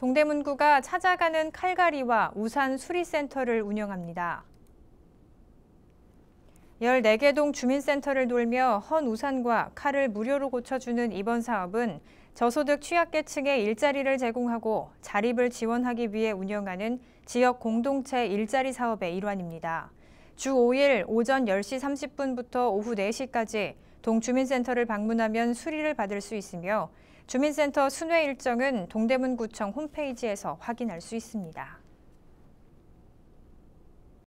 동대문구가 찾아가는 칼갈이와 우산 수리센터를 운영합니다. 14개 동 주민센터를 돌며 헌 우산과 칼을 무료로 고쳐주는 이번 사업은 저소득 취약계층의 일자리를 제공하고 자립을 지원하기 위해 운영하는 지역 공동체 일자리 사업의 일환입니다. 주 5일 오전 10시 30분부터 오후 4시까지 동주민센터를 방문하면 수리를 받을 수 있으며 주민센터 순회 일정은 동대문구청 홈페이지에서 확인할 수 있습니다.